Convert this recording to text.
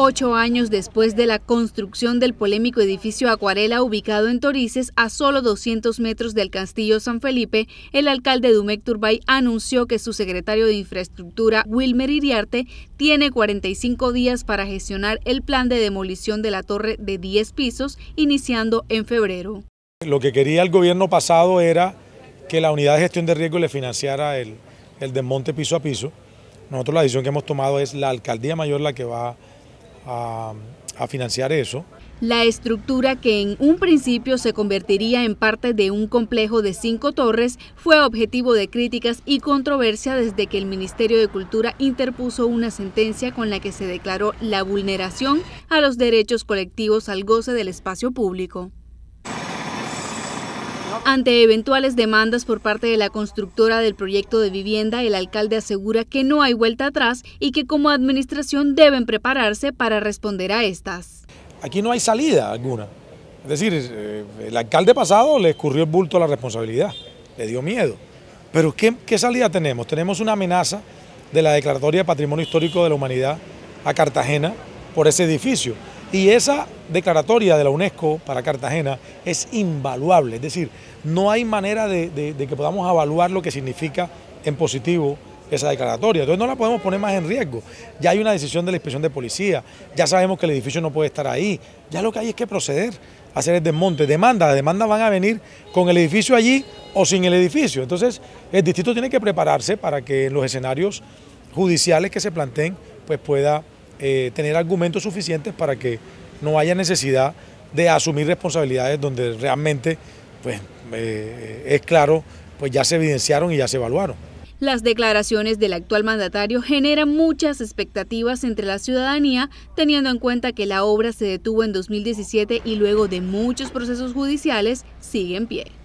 Ocho años después de la construcción del polémico edificio Acuarela ubicado en Torices, a solo 200 metros del Castillo San Felipe, el alcalde Dumec Turbay anunció que su secretario de Infraestructura, Wilmer Iriarte, tiene 45 días para gestionar el plan de demolición de la torre de 10 pisos, iniciando en febrero. Lo que quería el gobierno pasado era que la unidad de gestión de riesgo le financiara el, el desmonte piso a piso. Nosotros la decisión que hemos tomado es la alcaldía mayor la que va a a, financiar eso. La estructura que en un principio se convertiría en parte de un complejo de cinco torres fue objetivo de críticas y controversia desde que el Ministerio de Cultura interpuso una sentencia con la que se declaró la vulneración a los derechos colectivos al goce del espacio público. Ante eventuales demandas por parte de la constructora del proyecto de vivienda, el alcalde asegura que no hay vuelta atrás y que como administración deben prepararse para responder a estas. Aquí no hay salida alguna. Es decir, eh, el alcalde pasado le escurrió el bulto a la responsabilidad, le dio miedo. Pero ¿qué, salida tenemos? Tenemos una amenaza de la Declaratoria de Patrimonio Histórico de la Humanidad a Cartagena por ese edificio. Y esa declaratoria de la UNESCO para Cartagena es invaluable, es decir, no hay manera de, que podamos evaluar lo que significa en positivo esa declaratoria, entonces no la podemos poner más en riesgo, ya hay una decisión de la inspección de policía, ya sabemos que el edificio no puede estar ahí, ya lo que hay es que proceder, a hacer el desmonte, demanda, las demandas van a venir con el edificio allí o sin el edificio, entonces el distrito tiene que prepararse para que en los escenarios judiciales que se planteen pues pueda eh, tener argumentos suficientes para que no haya necesidad de asumir responsabilidades donde realmente pues, eh, es claro, pues ya se evidenciaron y ya se evaluaron. Las declaraciones del actual mandatario generan muchas expectativas entre la ciudadanía, teniendo en cuenta que la obra se detuvo en 2017 y luego de muchos procesos judiciales sigue en pie.